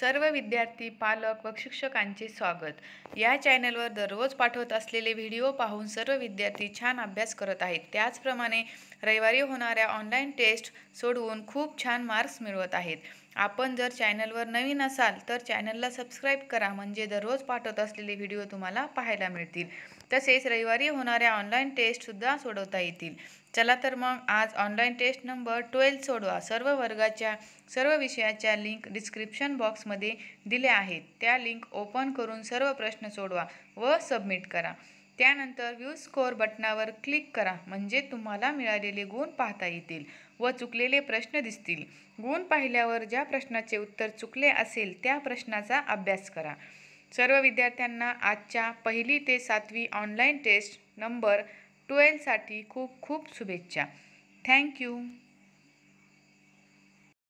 सर्व विद्यार्थी पालक व शिक्षकांचे स्वागत या चॅनलवर दररोज पाठवत असलेले व्हिडिओ पाहून सर्व विद्यार्थी छान अभ्यास करत आहेत त्याचप्रमाणे रविवारी होणाऱ्या ऑनलाईन टेस्ट सोडवून खूप छान मार्क्स मिळवत आहेत आपण जर चॅनलवर नवीन असाल तर चॅनलला सबस्क्राईब करा म्हणजे दररोज पाठवत असलेले व्हिडिओ तुम्हाला पाहायला मिळतील तसेच रविवारी होणाऱ्या ऑनलाईन टेस्टसुद्धा सोडवता येतील चला तर मग आज ऑनलाईन टेस्ट नंबर ट्वेल्व सोडवा सर्व वर्गाच्या सर्व विषयाच्या लिंक डिस्क्रिप्शन बॉक्समध्ये दिल्या आहेत त्या लिंक ओपन करून सर्व प्रश्न सोडवा व सबमिट करा त्यानंतर व्ह्यू स्कोअर बटनावर क्लिक करा म्हणजे तुम्हाला मिळालेले गुण पाहता येतील व चुकलेले प्रश्न दिसतील गुण पाहिल्यावर ज्या प्रश्नाचे उत्तर चुकले असेल त्या प्रश्नाचा अभ्यास करा सर्व विद्यार्थ्यांना आजच्या पहिली ते सातवी ऑनलाईन टेस्ट नंबर ट्वेलसाठी खूप खूप शुभेच्छा थँक्यू